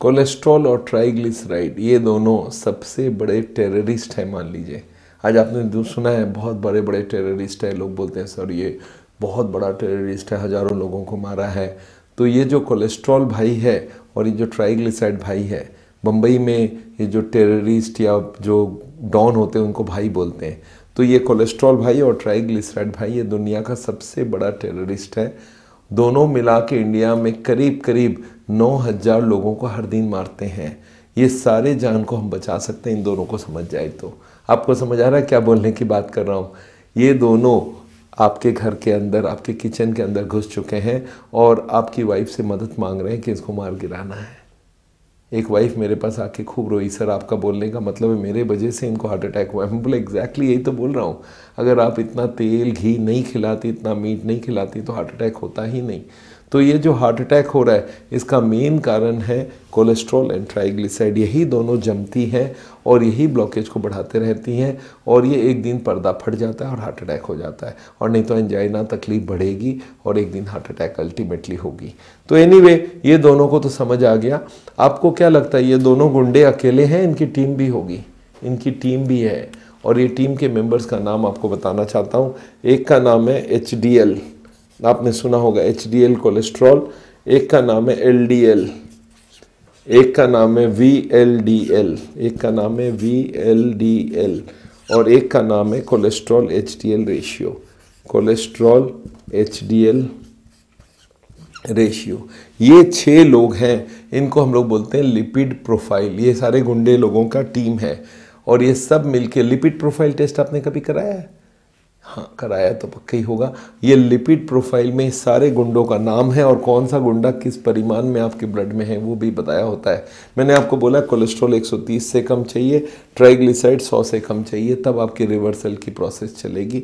cholesterol और triglyceride ये दोनों सबसे बड़े टेररिस्ट हैं मान लीजिए आज आपने सुना है बहुत बड़े बड़े टेररिस्ट हैं लोग बोलते हैं सर ये बहुत बड़ा टेररिस्ट है हज़ारों लोगों को मारा है तो ये जो कोलेस्ट्रॉल भाई है और ये जो ट्राइग्लिसराइड भाई है बम्बई में ये जो टेररिस्ट या जो डॉन होते हैं उनको भाई बोलते हैं तो ये कोलेस्ट्रॉल भाई और ट्राइग्लिसराइड भाई ये दुनिया का सबसे बड़ा टेररिस्ट है दोनों मिला के इंडिया में करीब करीब नौ हज़ार लोगों को हर दिन मारते हैं ये सारे जान को हम बचा सकते हैं इन दोनों को समझ जाए तो आपको समझ आ रहा है क्या बोलने की बात कर रहा हूँ ये दोनों आपके घर के अंदर आपके किचन के अंदर घुस चुके हैं और आपकी वाइफ से मदद मांग रहे हैं कि इसको मार गिराना है एक वाइफ मेरे पास आके खूब रोई सर आपका बोलने का मतलब है मेरे वजह से इनको हार्ट अटैक हुआ है मैं बोले एग्जैक्टली यही तो बोल रहा हूँ अगर आप इतना तेल घी नहीं खिलाती इतना मीट नहीं खिलाती तो हार्ट अटैक होता ही नहीं तो ये जो हार्ट अटैक हो रहा है इसका मेन कारण है कोलेस्ट्रॉल एंड ट्राइग्लिसाइड यही दोनों जमती हैं और यही ब्लॉकेज को बढ़ाते रहती हैं और ये एक दिन पर्दा फट जाता है और हार्ट अटैक हो जाता है और नहीं तो एंजाइना तकलीफ बढ़ेगी और एक दिन हार्ट अटैक अल्टीमेटली होगी तो एनी anyway, ये दोनों को तो समझ आ गया आपको क्या लगता है ये दोनों गुंडे अकेले हैं इनकी टीम भी होगी इनकी टीम भी है और ये टीम के मेंबर्स का नाम आपको बताना चाहता हूँ एक का नाम है एच आपने सुना होगा एच डी एल कोलेस्ट्रॉल एक का नाम है एल डी एल एक का नाम है वी एल एल डी एक का नाम है वी एल एल डी और एक का नाम है cholesterol H D L ratio cholesterol H D L ratio ये छः लोग हैं इनको हम लोग बोलते हैं लिपिड प्रोफाइल ये सारे गुंडे लोगों का टीम है और ये सब मिलके लिपिड प्रोफाइल टेस्ट आपने कभी कराया है हाँ कराया तो पक्का ही होगा ये लिपिड प्रोफाइल में सारे गुंडों का नाम है और कौन सा गुंडा किस परिमाण में आपके ब्लड में है वो भी बताया होता है मैंने आपको बोला कोलेस्ट्रॉल 130 से कम चाहिए ट्राइग्लिसाइड 100 से कम चाहिए तब आपकी रिवर्सल की प्रोसेस चलेगी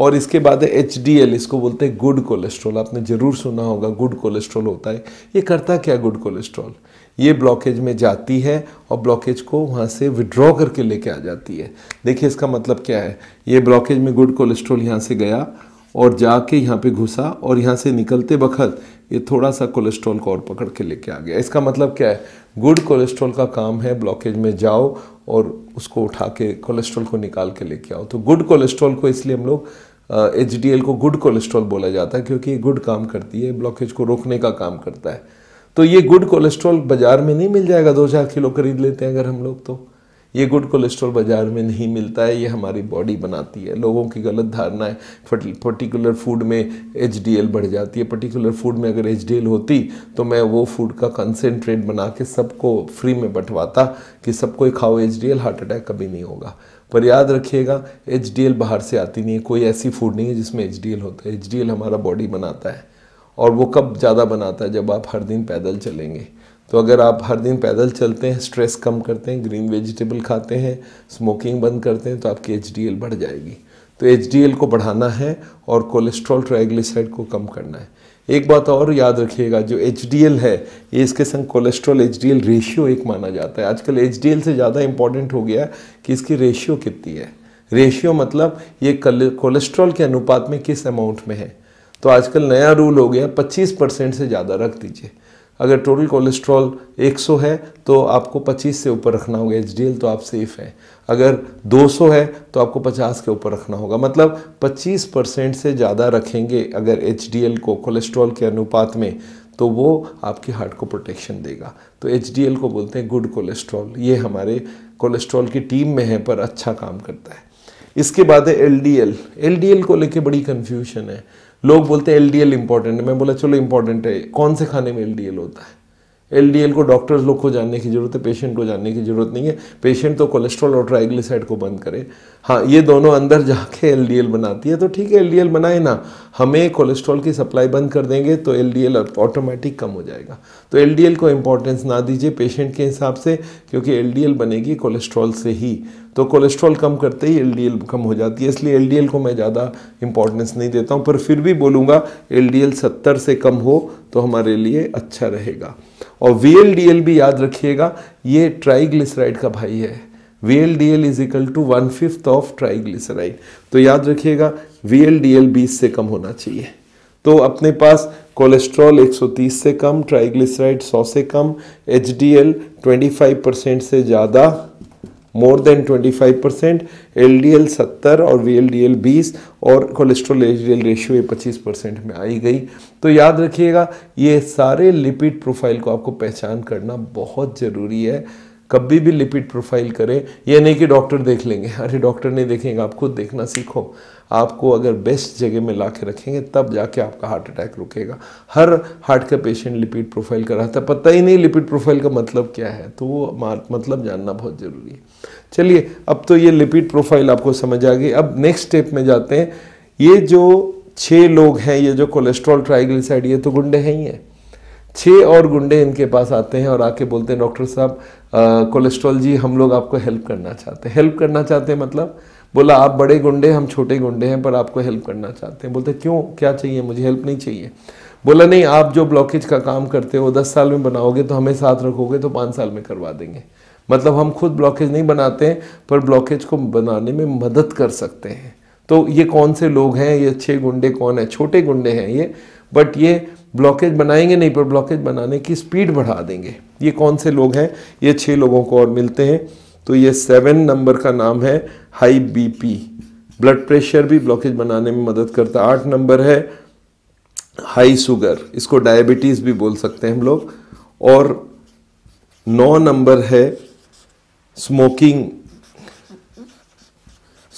और इसके बाद है एच इसको बोलते हैं गुड कोलेस्ट्रॉल आपने ज़रूर सुना होगा गुड कोलेस्ट्रॉल होता है ये करता क्या गुड कोलेस्ट्रॉल ये ब्लॉकेज में जाती है और ब्लॉकेज को वहाँ से विड्रॉ करके लेके आ जाती है देखिए इसका मतलब क्या है ये ब्लॉकेज में गुड कोलेस्ट्रॉल यहाँ से गया और जाके यहाँ पे घुसा और यहाँ से निकलते वक्त ये थोड़ा सा कोलेस्ट्रॉल को और पकड़ के लेके आ गया इसका मतलब क्या है गुड कोलेस्ट्रॉल का काम है ब्लॉकेज में जाओ और उसको उठा के कोलेस्ट्रॉल को निकाल के लेके आओ तो गुड कोलेस्ट्रॉल को इसलिए हम लोग एच को गुड कोलेस्ट्रॉल बोला जाता है क्योंकि ये गुड काम करती है ब्लॉकेज को रोकने का काम करता है तो ये गुड कोलेस्ट्रॉल बाज़ार में नहीं मिल जाएगा दो चार किलो खरीद लेते हैं अगर हम लोग तो ये गुड कोलेस्ट्रॉल बाज़ार में नहीं मिलता है ये हमारी बॉडी बनाती है लोगों की गलत धारणा है पर्टिकुलर फूड में एच बढ़ जाती है पर्टिकुलर फूड में अगर एच होती तो मैं वो फूड का कंसेंट्रेट बना के सबको फ्री में बंटवाता कि सबको ही खाओ एच हार्ट अटैक कभी नहीं होगा पर याद रखिएगा एच बाहर से आती नहीं है कोई ऐसी फूड नहीं है जिसमें एच होता है एच हमारा बॉडी बनाता है और वो कब ज़्यादा बनाता है जब आप हर दिन पैदल चलेंगे तो अगर आप हर दिन पैदल चलते हैं स्ट्रेस कम करते हैं ग्रीन वेजिटेबल खाते हैं स्मोकिंग बंद करते हैं तो आपकी एच बढ़ जाएगी तो एच को बढ़ाना है और कोलेस्ट्रॉल ट्राइग्लिसराइड को कम करना है एक बात और याद रखिएगा जो एच है ये इसके संग कोलेस्ट्रॉल एच रेशियो एक माना जाता है आजकल एच से ज़्यादा इंपॉर्टेंट हो गया कि इसकी रेशियो कितनी है रेशियो मतलब ये कोलेस्ट्रॉल के अनुपात में किस अमाउंट में है तो आजकल नया रूल हो गया 25 परसेंट से ज़्यादा रख दीजिए अगर टोटल कोलेस्ट्रॉल 100 है तो आपको 25 से ऊपर रखना होगा एच तो आप सेफ़ हैं अगर 200 है तो आपको 50 के ऊपर रखना होगा मतलब 25 परसेंट से ज़्यादा रखेंगे अगर एच को कोलेस्ट्रॉल के अनुपात में तो वो आपके हार्ट को प्रोटेक्शन देगा तो एच को बोलते हैं गुड कोलेस्ट्रॉल ये हमारे कोलेस्ट्रॉल की टीम में है पर अच्छा काम करता है इसके बाद है एल डी को लेके बड़ी कन्फ्यूशन है लोग बोलते हैं एल डी इंपॉर्टेंट है मैं बोला चलो इंपॉर्टेंट है कौन से खाने में एल होता है एल को डॉक्टर्स लोग को जानने की ज़रूरत है पेशेंट को जानने की ज़रूरत नहीं है पेशेंट तो कोलेस्ट्रॉल और ट्राइग्लिसाइड को बंद करे हाँ ये दोनों अंदर जाके एल बनाती है तो ठीक है एल बनाए ना हमें कोलेस्ट्रॉल की सप्लाई बंद कर देंगे तो एल ऑटोमेटिक कम हो जाएगा तो एल को इम्पोर्टेंस ना दीजिए पेशेंट के हिसाब से क्योंकि एल बनेगी कोलेस्ट्रॉल से ही तो कोलेस्ट्रॉल कम करते ही एलडीएल कम हो जाती है इसलिए एलडीएल को मैं ज़्यादा इंपॉर्टेंस नहीं देता हूँ पर फिर भी बोलूँगा एलडीएल 70 से कम हो तो हमारे लिए अच्छा रहेगा और वीएलडीएल भी याद रखिएगा ये ट्राइग्लिसराइड का भाई है V L D L is equal to one fifth of triglyceride तो याद रखिएगा वी एल डी एल बीस से कम होना चाहिए तो अपने पास कोलेस्ट्रॉल 130 से कम ट्राइग्लिसराइड 100 से कम H D L twenty five percent से ज़्यादा more than 25 percent L D L सत्तर और वी एल डी एल बीस और cholesterol H D L ratio ये पच्चीस परसेंट में आई गई तो याद रखिएगा ये सारे लिपिड प्रोफाइल को आपको पहचान करना बहुत ज़रूरी है कभी भी लिपिड प्रोफाइल करें यह नहीं कि डॉक्टर देख लेंगे अरे डॉक्टर नहीं देखेंगे आप खुद देखना सीखो आपको अगर बेस्ट जगह में ला के रखेंगे तब जाके आपका हार्ट अटैक रुकेगा हर हार्ट का पेशेंट लिपिड प्रोफाइल कराता है पता ही नहीं लिपिड प्रोफाइल का मतलब क्या है तो वो मतलब जानना बहुत ज़रूरी है चलिए अब तो ये लिपिड प्रोफाइल आपको समझ आ गई अब नेक्स्ट स्टेप में जाते हैं ये जो छः लोग हैं ये जो कोलेस्ट्रॉल ट्राइग्लिसाइड ये तो गुंडे हैं ही हैं छः और गुंडे इनके पास आते हैं और आके बोलते हैं डॉक्टर साहब कोलेस्ट्रॉल जी हम लोग आपको हेल्प करना चाहते हैं हेल्प करना चाहते हैं मतलब बोला आप बड़े गुंडे हम छोटे गुंडे हैं पर आपको हेल्प करना चाहते हैं बोलते क्यों क्या चाहिए मुझे हेल्प नहीं चाहिए बोला नहीं आप जो ब्लॉकेज का काम करते हो दस साल में बनाओगे तो हमें साथ रखोगे तो पाँच साल में करवा देंगे मतलब हम खुद ब्लॉकेज नहीं बनाते हैं पर ब्लॉकेज को बनाने में मदद कर सकते हैं तो ये कौन से लोग हैं ये अच्छे गुंडे कौन है छोटे गुंडे हैं ये बट ये ब्लॉकेज बनाएंगे नहीं पर ब्लॉकेज बनाने की स्पीड बढ़ा देंगे ये कौन से लोग हैं ये छः लोगों को और मिलते हैं तो ये सेवन नंबर का नाम है हाई बीपी ब्लड प्रेशर भी ब्लॉकेज बनाने में मदद करता आठ नंबर है हाई शुगर इसको डायबिटीज़ भी बोल सकते हैं हम लोग और नौ नंबर है स्मोकिंग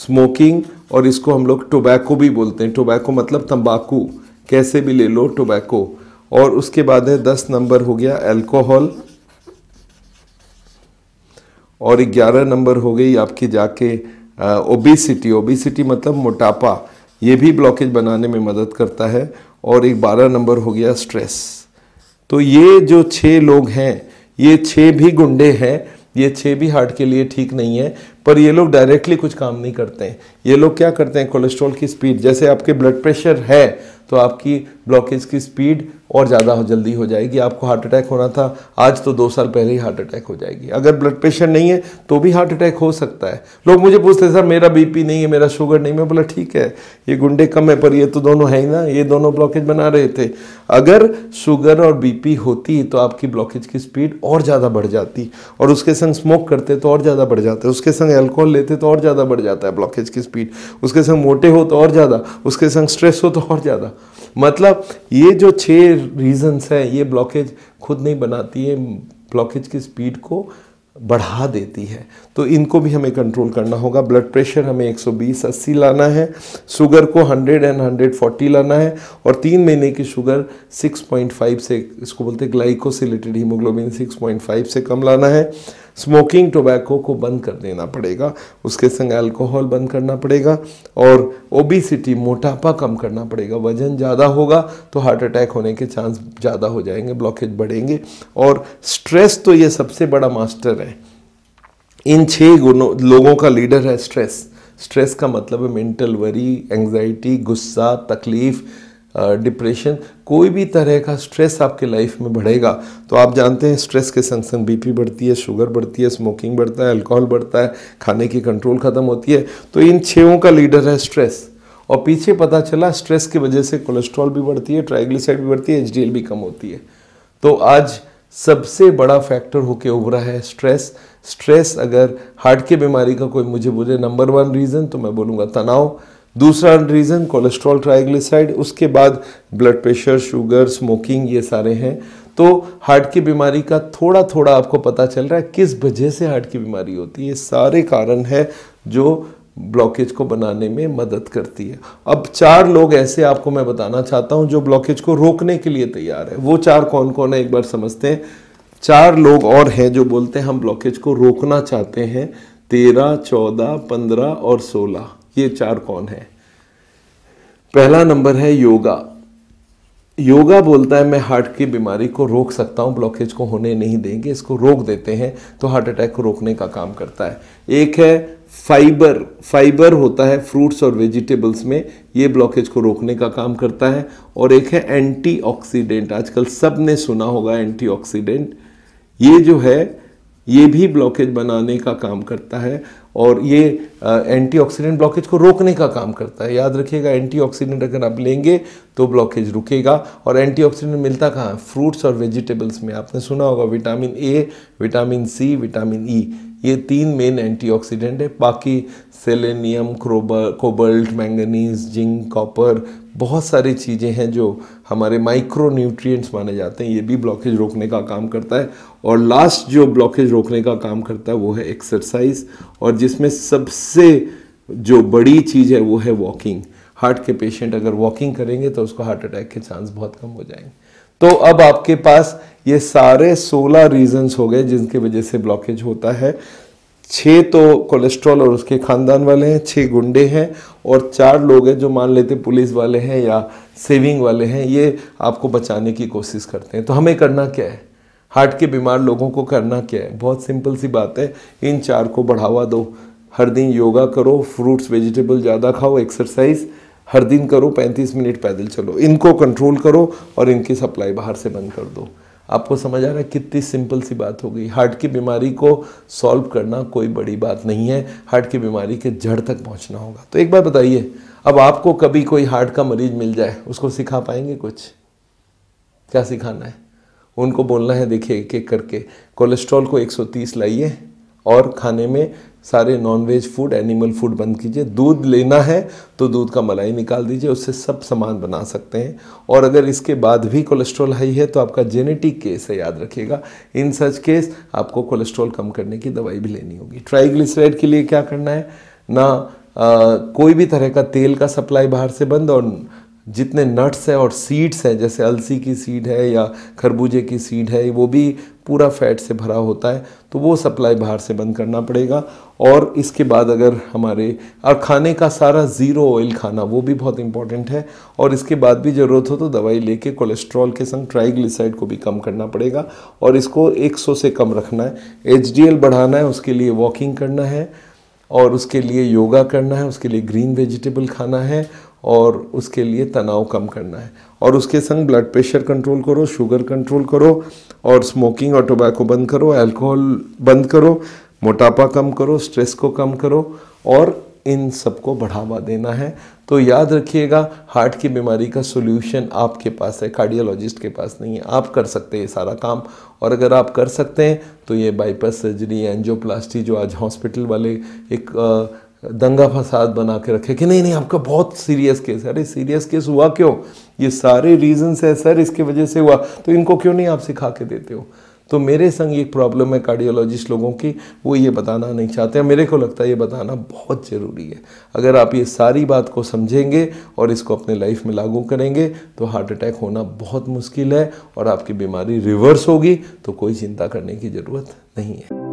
स्मोकिंग और इसको हम लोग टोबैको भी बोलते हैं टोबैको मतलब तंबाकू कैसे भी ले लो टोबैको और उसके बाद है दस नंबर हो गया अल्कोहल और ग्यारह नंबर हो गई आपकी जाके ओबेसिटी ओबेसिटी मतलब मोटापा ये भी ब्लॉकेज बनाने में मदद करता है और एक बारह नंबर हो गया स्ट्रेस तो ये जो छः लोग हैं ये छः भी गुंडे हैं ये छः भी हार्ट के लिए ठीक नहीं है पर ये लोग डायरेक्टली कुछ काम नहीं करते हैं ये लोग क्या करते हैं कोलेस्ट्रॉल की स्पीड जैसे आपके ब्लड प्रेशर है तो आपकी ब्लॉकेज की स्पीड और ज़्यादा हो जल्दी हो जाएगी आपको हार्ट अटैक होना था आज तो दो साल पहले ही हार्ट अटैक हो जाएगी अगर ब्लड प्रेशर नहीं है तो भी हार्ट अटैक हो सकता है लोग मुझे पूछते हैं सर मेरा बीपी नहीं है मेरा शुगर नहीं मैं बोला ठीक है ये गुंडे कम है पर ये तो दोनों है ही ना ये दोनों ब्लॉकेज बना रहे थे अगर शुगर और बी होती तो आपकी ब्लॉकेज की स्पीड और ज़्यादा बढ़ जाती और उसके संग स्मोक करते तो और ज़्यादा बढ़ जाता है उसके संग एल्कोहल लेते तो और ज़्यादा बढ़ जाता है ब्लॉकेज की स्पीड उसके संग मोटे हो तो और ज़्यादा उसके संग स्ट्रेस हो तो और ज़्यादा मतलब ये जो छः रीज़न्स हैं ये ब्लॉकेज खुद नहीं बनाती है ब्लॉकेज की स्पीड को बढ़ा देती है तो इनको भी हमें कंट्रोल करना होगा ब्लड प्रेशर हमें 120 80 लाना है शुगर को 100 एंड 140 लाना है और तीन महीने की शुगर 6.5 से इसको बोलते हैं ग्लाइकोसिलेटेड हीमोग्लोबिन 6.5 से कम लाना है स्मोकिंग टोबैको को बंद कर देना पड़ेगा उसके संग अल्कोहल बंद करना पड़ेगा और ओबिसिटी मोटापा कम करना पड़ेगा वजन ज़्यादा होगा तो हार्ट अटैक होने के चांस ज़्यादा हो जाएंगे ब्लॉकेज बढ़ेंगे और स्ट्रेस तो ये सबसे बड़ा मास्टर है इन छः गुणों लोगों का लीडर है स्ट्रेस स्ट्रेस का मतलब है मेंटल वरी एंग्जाइटी गुस्सा तकलीफ़ डिप्रेशन कोई भी तरह का स्ट्रेस आपके लाइफ में बढ़ेगा तो आप जानते हैं स्ट्रेस के संग संग बीपी बढ़ती है शुगर बढ़ती है स्मोकिंग बढ़ता है अल्कोहल बढ़ता है खाने की कंट्रोल ख़त्म होती है तो इन छेवों का लीडर है स्ट्रेस और पीछे पता चला स्ट्रेस की वजह से कोलेस्ट्रॉल भी बढ़ती है ट्राइग्लिसाइड भी बढ़ती है एच भी कम होती है तो आज सबसे बड़ा फैक्टर होके उभरा है स्ट्रेस स्ट्रेस अगर हार्ट की बीमारी का कोई मुझे बोले नंबर वन रीज़न तो मैं बोलूँगा तनाव दूसरा रीज़न कोलेस्ट्रॉल ट्राइग्लिसाइड उसके बाद ब्लड प्रेशर शुगर स्मोकिंग ये सारे हैं तो हार्ट की बीमारी का थोड़ा थोड़ा आपको पता चल रहा है किस वजह से हार्ट की बीमारी होती है ये सारे कारण है जो ब्लॉकेज को बनाने में मदद करती है अब चार लोग ऐसे आपको मैं बताना चाहता हूँ जो ब्लॉकेज को रोकने के लिए तैयार है वो चार कौन कौन है एक बार समझते हैं चार लोग और हैं जो बोलते हैं हम ब्लॉकेज को रोकना चाहते हैं तेरह चौदह पंद्रह और सोलह ये चार कौन है पहला नंबर है योगा योगा बोलता है मैं हार्ट की बीमारी को रोक सकता हूँ ब्लॉकेज को होने नहीं देंगे इसको रोक देते हैं तो हार्ट अटैक को रोकने का काम करता है एक है फाइबर फाइबर होता है फ्रूट्स और वेजिटेबल्स में ये ब्लॉकेज को रोकने का काम करता है और एक है एंटीऑक्सीडेंट आजकल सब ने सुना होगा एंटीऑक्सीडेंट ये जो है ये भी ब्लॉकेज बनाने का काम करता है और ये एंटीऑक्सीडेंट ब्लॉकेज को रोकने का काम करता है याद रखिएगा एंटीऑक्सीडेंट अगर आप लेंगे तो ब्लॉकेज रुकेगा और एंटीऑक्सीडेंट मिलता कहाँ फ्रूट्स और वेजिटेबल्स में आपने सुना होगा vitamin A vitamin C vitamin E e, ये तीन मेन एंटीऑक्सीडेंट है बाकी selenium cobalt manganese zinc copper बहुत सारी चीज़ें हैं जो हमारे माइक्रो न्यूट्रिएंट्स माने जाते हैं ये भी ब्लॉकेज रोकने का काम करता है और लास्ट जो ब्लॉकेज रोकने का काम करता है वो है एक्सरसाइज और जिसमें सबसे जो बड़ी चीज़ है वो है वॉकिंग हार्ट के पेशेंट अगर वॉकिंग करेंगे तो उसको हार्ट अटैक के चांस बहुत कम हो जाएंगे तो अब आपके पास ये सारे 16 रीजंस हो गए जिनके वजह से ब्लॉकेज होता है छः तो कोलेस्ट्रॉल और उसके ख़ानदान वाले हैं छः गुंडे हैं और चार लोग हैं जो मान लेते पुलिस वाले हैं या सेविंग वाले हैं ये आपको बचाने की कोशिश करते हैं तो हमें करना क्या है हार्ट के बीमार लोगों को करना क्या है बहुत सिंपल सी बात है इन चार को बढ़ावा दो हर दिन योगा करो फ्रूट्स वेजिटेबल ज़्यादा खाओ एक्सरसाइज हर दिन करो 35 मिनट पैदल चलो इनको कंट्रोल करो और इनकी सप्लाई बाहर से बंद कर दो आपको समझ आ रहा है कितनी सिंपल सी बात हो गई हार्ट की बीमारी को सॉल्व करना कोई बड़ी बात नहीं है हार्ट की बीमारी के जड़ तक पहुंचना होगा तो एक बार बताइए अब आपको कभी कोई हार्ट का मरीज मिल जाए उसको सिखा पाएंगे कुछ क्या सिखाना है उनको बोलना है देखिए एक एक करके कोलेस्ट्रॉल को 130 लाइए और खाने में सारे नॉनवेज फूड एनिमल फूड बंद कीजिए दूध लेना है तो दूध का मलाई निकाल दीजिए उससे सब सामान बना सकते हैं और अगर इसके बाद भी कोलेस्ट्रॉल हाई है तो आपका जेनेटिक केस है याद रखिएगा इन सच केस आपको कोलेस्ट्रॉल कम करने की दवाई भी लेनी होगी ट्राइग्लिसराइड के लिए क्या करना है ना आ, कोई भी तरह का तेल का सप्लाई बाहर से बंद और जितने नट्स हैं और सीड्स हैं जैसे अलसी की सीड है या खरबूजे की सीड है वो भी पूरा फैट से भरा होता है तो वो सप्लाई बाहर से बंद करना पड़ेगा और इसके बाद अगर हमारे और खाने का सारा ज़ीरो ऑयल खाना वो भी बहुत इंपॉर्टेंट है और इसके बाद भी ज़रूरत हो तो दवाई लेके कोलेस्ट्रॉल के संग ट्राइग्लिसाइड को भी कम करना पड़ेगा और इसको 100 से कम रखना है एच बढ़ाना है उसके लिए वॉकिंग करना है और उसके लिए योगा करना है उसके लिए ग्रीन वेजिटेबल खाना है और उसके लिए तनाव कम करना है और उसके संग ब्लड प्रेशर कंट्रोल करो शुगर कंट्रोल करो और स्मोकिंग और टोबैको बंद करो अल्कोहल बंद करो मोटापा कम करो स्ट्रेस को कम करो और इन सबको बढ़ावा देना है तो याद रखिएगा हार्ट की बीमारी का सोल्यूशन आपके पास है कार्डियोलॉजिस्ट के पास नहीं है आप कर सकते हैं ये सारा काम और अगर आप कर सकते हैं तो ये बाईपास सर्जरी एंजियोप्लास्टी जो आज हॉस्पिटल वाले एक दंगा फसाद बना के रखे कि नहीं नहीं आपका बहुत सीरियस केस है अरे सीरियस केस हुआ क्यों ये सारे रीजंस है सर इसके वजह से हुआ तो इनको क्यों नहीं आप सिखा के देते हो तो मेरे संग एक प्रॉब्लम है कार्डियोलॉजिस्ट लोगों की वो ये बताना नहीं चाहते हैं मेरे को लगता है ये बताना बहुत ज़रूरी है अगर आप ये सारी बात को समझेंगे और इसको अपने लाइफ में लागू करेंगे तो हार्ट अटैक होना बहुत मुश्किल है और आपकी बीमारी रिवर्स होगी तो कोई चिंता करने की ज़रूरत नहीं है